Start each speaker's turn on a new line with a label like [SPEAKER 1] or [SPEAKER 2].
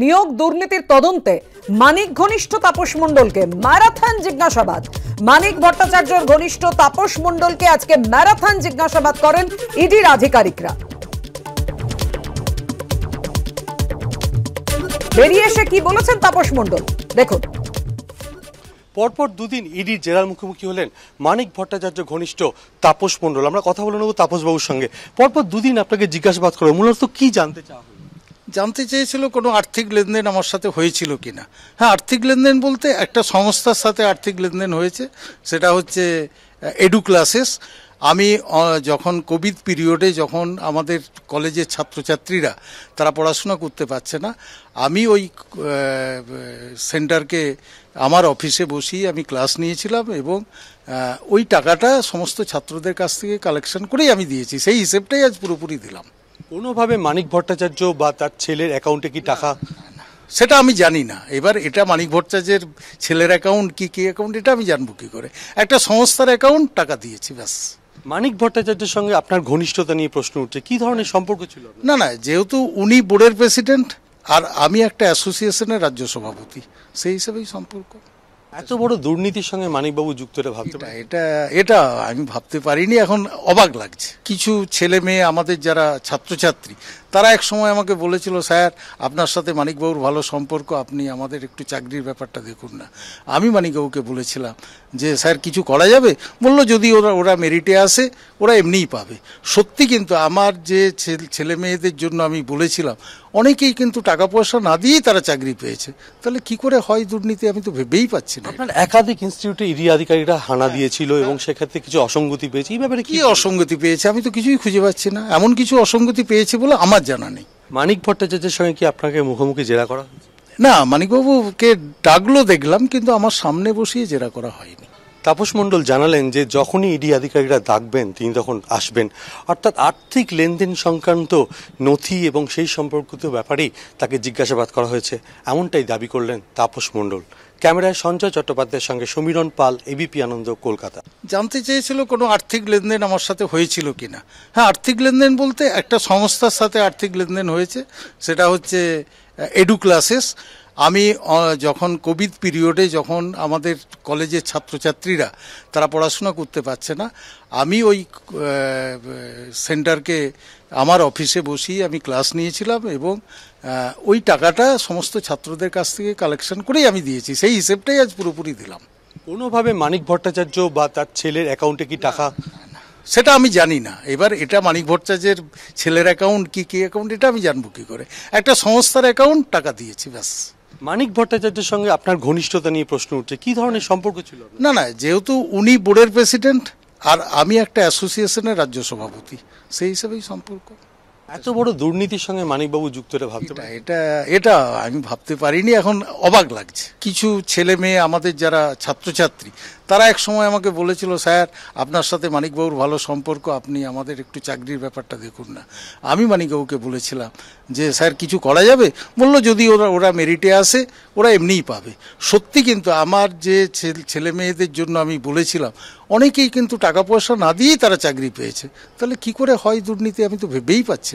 [SPEAKER 1] নিয়োগ দুর্নীতির তদন্তে মানিক ঘনিষ্ঠ তাপস মণ্ডলকে ম্যারাথন জিজ্ঞাসাবাদ মানিক ভট্টাচার্যর ঘনিষ্ঠ তাপস মণ্ডলকে আজকে ম্যারাথন জিজ্ঞাসাবাদ করেন ইডির আধিকারিকরা বেরিয়ে এসে কি বলেছেন তাপস মণ্ডল দেখুন
[SPEAKER 2] পরপর দুদিন ইডির জেলার মুখোমুখি হলেন মানিক ভট্টাচার্য ঘনিষ্ঠ তাপস মণ্ডল আমরা কথা বলে নেব তাপসবাবুর সঙ্গে
[SPEAKER 1] পরপর দুদিন আপনাকে জিজ্ঞাসাবাদ করবো মূলত কি জানতে চাওয়া জানতে চেয়েছিল কোনো আর্থিক লেনদেন আমার সাথে হয়েছিল কি না হ্যাঁ আর্থিক লেনদেন বলতে একটা সংস্থার সাথে আর্থিক লেনদেন হয়েছে সেটা হচ্ছে এডু ক্লাসেস আমি যখন কোভিড পিরিয়ডে যখন আমাদের কলেজের ছাত্রছাত্রীরা তারা পড়াশোনা করতে পারছে না আমি ওই সেন্টারকে আমার অফিসে বসিয়ে আমি ক্লাস নিয়েছিলাম এবং ওই টাকাটা সমস্ত ছাত্রদের কাছ থেকে কালেকশন করেই আমি দিয়েছি সেই হিসেবটাই আজ পুরোপুরি দিলাম কোনোভাবে মানিক ভট্টাচার্য বা তার ছেলের অ্যাকাউন্টে কি টাকা সেটা আমি জানি না এবার এটা মানিক ভট্টাচার্যের ছেলের অ্যাকাউন্ট কি কি অ্যাকাউন্ট এটা আমি জানবো কি করে একটা সংস্থার অ্যাকাউন্ট টাকা দিয়েছি ব্যাস মানিক ভট্টাচার্যের সঙ্গে আপনার ঘনিষ্ঠতা নিয়ে প্রশ্ন উঠছে কি ধরনের সম্পর্ক ছিল না না যেহেতু উনি বোর্ডের প্রেসিডেন্ট আর আমি একটা অ্যাসোসিয়েশনের রাজ্য সভাপতি সেই হিসেবেই সম্পর্ক এত বড় দুর্নীতির সঙ্গে মানিকবাবু যুক্ত ভাবতে এটা এটা আমি ভাবতে পারিনি এখন অবাক লাগছে কিছু ছেলে মেয়ে আমাদের যারা ছাত্রছাত্রী তারা এক সময় আমাকে বলেছিল স্যার আপনার সাথে মানিকবাবুর ভালো সম্পর্ক আপনি আমাদের একটু চাকরির ব্যাপারটা দেখুন না আমি মানিকবাবুকে বলেছিলাম যে স্যার কিছু করা যাবে বলল যদি ওরা ওরা মেরিটে আসে ওরা এমনিই পাবে সত্যি কিন্তু আমার যে ছেলে মেয়েদের জন্য আমি বলেছিলাম অনেকেই কিন্তু টাকা পয়সা না দিয়েই তারা চাকরি পেয়েছে তাহলে কি করে হয় দুর্নীতি আমি তো ভেবেই পাচ্ছি না আপনার একাধিক ইনস্টিটিউটে ইডি আধিকারিকরা হানা দিয়েছিল এবং সেক্ষেত্রে কিছু অসঙ্গতি পেয়েছে এই ব্যাপারে কি অসঙ্গতি পেয়েছে আমি তো কিছুই খুঁজে পাচ্ছি না এমন কিছু অসঙ্গতি পেয়েছে বলে আমার আমার জানা নেই মানিক ভট্টাচার্যের সঙ্গে কি আপনাকে মুখোমুখি জেরা করা না মানিকবাবুকে ডাকলো দেখলাম কিন্তু আমার সামনে বসিয়ে জেরা করা হয়নি
[SPEAKER 2] তাপস মণ্ডল জানালেন যে যখনই ইডি আধিকারিকরা ডাকবেন তিনি তখন আসবেন অর্থাৎ আর্থিক লেনদেন সংক্রান্ত নথি এবং সেই সম্পর্কিত ব্যাপারেই তাকে জিজ্ঞাসাবাদ করা হয়েছে এমনটাই দাবি করলেন তাপস মণ্ডল ক্যামেরায় সঞ্জয় চট্টোপাধ্যায়ের সঙ্গে সমীরণ পাল
[SPEAKER 1] এবিপি আনন্দ কলকাতা জানতে চেয়েছিল কোনো আর্থিক লেনদেন আমার সাথে হয়েছিল কি না হ্যাঁ আর্থিক লেনদেন বলতে একটা সংস্থার সাথে আর্থিক লেনদেন হয়েছে সেটা হচ্ছে এডু ক্লাসেস আমি যখন কোভিড পিরিয়ডে যখন আমাদের কলেজের ছাত্রছাত্রীরা তারা পড়াশোনা করতে পারছে না আমি ওই সেন্টারকে আমার অফিসে বসিয়ে আমি ক্লাস নিয়েছিলাম এবং ওই টাকাটা সমস্ত ছাত্রদের কাছ থেকে কালেকশন করেই আমি দিয়েছি সেই হিসেবটাই আজ পুরোপুরি দিলাম কোনোভাবে মানিক ভট্টাচার্য বা তার ছেলের অ্যাকাউন্টে কি টাকা সেটা আমি জানি না এবার এটা মানিক ভট্টাচার্যের ছেলের অ্যাকাউন্ট কি কি অ্যাকাউন্ট এটা আমি জানবো কি করে একটা সংস্থার অ্যাকাউন্ট টাকা দিয়েছি ব্যাস মানিক ভট্টাচার্যের সঙ্গে আপনার ঘনিষ্ঠতা নিয়ে প্রশ্ন উঠছে কি ধরনের সম্পর্ক ছিল না না যেহেতু উনি বোর্ডের প্রেসিডেন্ট আর আমি একটা অ্যাসোসিয়েশনের রাজ্য সভাপতি সেই হিসেবেই সম্পর্ক এত বড় দুর্নীতির সঙ্গে মানিকবাবু যুক্ত এটা ভাবতে পারি এটা এটা আমি ভাবতে পারিনি এখন অবাক লাগছে কিছু ছেলে মেয়ে আমাদের যারা ছাত্রছাত্রী তারা এক সময় আমাকে বলেছিল স্যার আপনার সাথে মানিকবাবুর ভালো সম্পর্ক আপনি আমাদের একটু চাকরির ব্যাপারটা দেখুন না আমি মানিকবাবুকে বলেছিলাম যে স্যার কিছু করা যাবে বলল যদি ওরা ওরা মেরিটে আসে ওরা এমনিই পাবে সত্যি কিন্তু আমার যে ছেলে মেয়েদের জন্য আমি বলেছিলাম অনেকেই কিন্তু টাকা পয়সা না দিয়েই তারা চাকরি পেয়েছে তাহলে কি করে হয় দুর্নীতি আমি তো ভেবেই পাচ্ছি